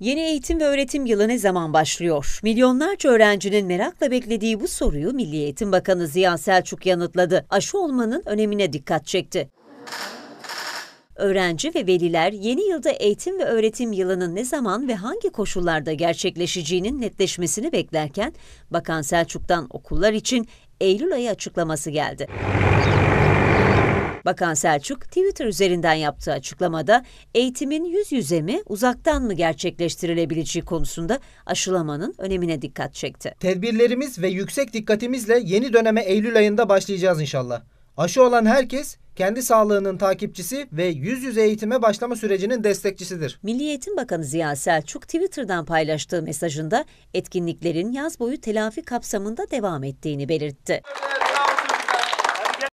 Yeni eğitim ve öğretim yılı ne zaman başlıyor? Milyonlarca öğrencinin merakla beklediği bu soruyu Milli Eğitim Bakanı Ziya Selçuk yanıtladı. Aşı olmanın önemine dikkat çekti. Öğrenci ve veliler yeni yılda eğitim ve öğretim yılının ne zaman ve hangi koşullarda gerçekleşeceğinin netleşmesini beklerken Bakan Selçuk'tan okullar için Eylül ayı açıklaması geldi. Bakan Selçuk Twitter üzerinden yaptığı açıklamada eğitimin yüz yüze mi uzaktan mı gerçekleştirilebileceği konusunda aşılamanın önemine dikkat çekti. Tedbirlerimiz ve yüksek dikkatimizle yeni döneme Eylül ayında başlayacağız inşallah. Aşı olan herkes kendi sağlığının takipçisi ve yüz yüze eğitime başlama sürecinin destekçisidir. Milli Eğitim Bakanı Ziya Selçuk Twitter'dan paylaştığı mesajında etkinliklerin yaz boyu telafi kapsamında devam ettiğini belirtti. Evet.